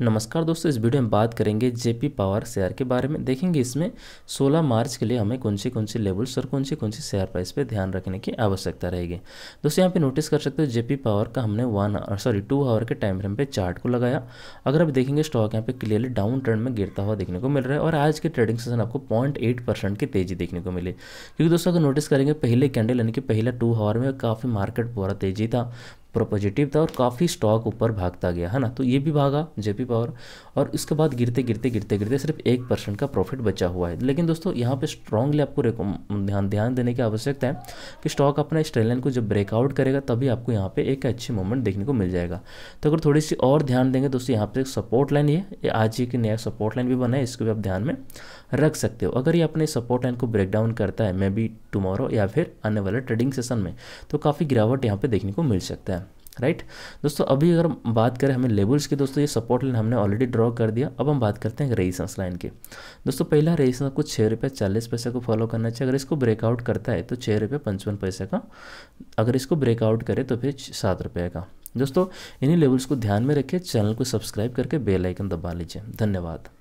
नमस्कार दोस्तों इस वीडियो में बात करेंगे जेपी पावर शेयर के बारे में देखेंगे इसमें 16 मार्च के लिए हमें कौन सी कौन से लेवल्स और कौन सी कौन सी शेयर प्राइस पे ध्यान रखने की आवश्यकता रहेगी दोस्तों यहाँ पे नोटिस कर सकते हो जेपी पावर का हमने वन सॉरी टू आवर के टाइम फ्रेम पे चार्ट को लगाया अगर आप देखेंगे स्टॉक यहाँ पे क्लियरली डाउन ट्रेंड में गिरता हुआ देखने को मिल रहा है और आज के ट्रेडिंग सेशन आपको पॉइंट की तेजी देखने को मिली क्योंकि दोस्तों अगर नोटिस करेंगे पहले कैंडल यानी कि पहला टू आवर में काफ़ी मार्केट पूरा तेजी था प्रोपोजिटिव था और काफ़ी स्टॉक ऊपर भागता गया है ना तो ये भी भागा जेपी पावर और उसके बाद गिरते गिरते गिरते गिरते सिर्फ एक परसेंट का प्रॉफिट बचा हुआ है लेकिन दोस्तों यहाँ पे स्ट्रांगली आपको ध्यान ध्यान देने की आवश्यकता है कि स्टॉक अपना इस ट्रेन को जब ब्रेकआउट करेगा तभी आपको यहाँ पर एक अच्छी मूवमेंट देखने को मिल जाएगा तो अगर थोड़ी सी और ध्यान देंगे दोस्तों यहाँ एक सपोर्ट लाइन ये आज ही की नया सपोर्ट लाइन भी बना है इसको भी आप ध्यान में रख सकते हो अगर ये अपने सपोर्ट लाइन को ब्रेक डाउन करता है मे बी टुमारो या फिर आने वाले ट्रेडिंग सेशन में तो काफ़ी गिरावट यहाँ पर देखने को मिल सकता है राइट दोस्तों अभी अगर बात करें हमें लेवल्स की दोस्तों ये सपोर्ट लाइन हमने ऑलरेडी ड्रॉ कर दिया अब हम बात करते हैं रेजिस्टेंस लाइन की दोस्तों पहला रेजिस्टेंस आपको छः रुपये चालीस पैसे को फॉलो करना चाहिए अगर इसको ब्रेकआउट करता है तो छः रुपये पंचपन पैसे का अगर इसको ब्रेकआउट करे तो फिर सात रुपये का दोस्तों इन्हीं लेवल्स को ध्यान में रखिए चैनल को सब्सक्राइब करके बेलाइकन दबा लीजिए धन्यवाद